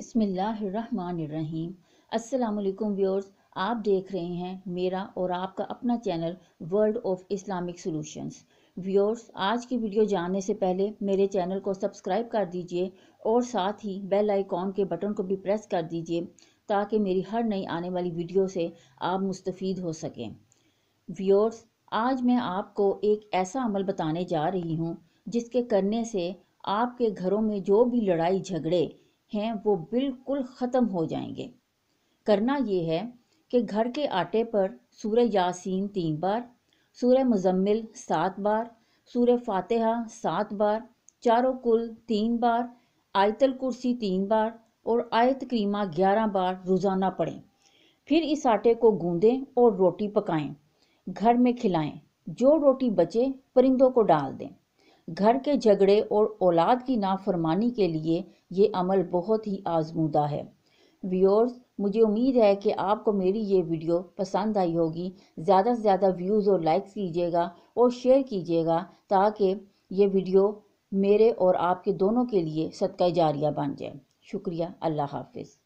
अस्सलाम वालेकुम व्यूअर्स आप देख रहे हैं मेरा और आपका अपना channel world of Islamic solutions viewers आज की वीडियो जानने से पहले मेरे चैनल को सब्सक्राइब कर दीजिए और साथ ही बेल आइकॉन के बटन को भी प्रेस कर दीजिए ताकि मेरी हर नई आने वाली वीडियो से आप मुस्तफ़ हो सकें व्यूअर्स आज मैं आपको एक ऐसा अमल बताने जा रही हूँ जिसके करने से आपके घरों में जो भी लड़ाई झगड़े हैं वो बिल्कुल ख़त्म हो जाएंगे करना ये है कि घर के आटे पर सूर्य यासीन तीन बार सूर्य मुजम्मिल सात बार सूर्य फातिहा सात बार चारों कुल तीन बार आयतल कुर्सी तीन बार और आयत करीमा ग्यारह बार रोज़ाना पढ़ें फिर इस आटे को गूंदें और रोटी पकाएं घर में खिलाएं जो रोटी बचे परिंदों को डाल दें घर के झगड़े और औलाद की नाफरमानी के लिए ये अमल बहुत ही आजमूदा है व्यूअर्स मुझे उम्मीद है कि आपको मेरी ये वीडियो पसंद आई होगी ज़्यादा से ज़्यादा व्यूज़ और लाइक्स कीजिएगा और शेयर कीजिएगा ताकि ये वीडियो मेरे और आपके दोनों के लिए सदका जारिया बन जाए शुक्रिया अल्लाह हाफिज़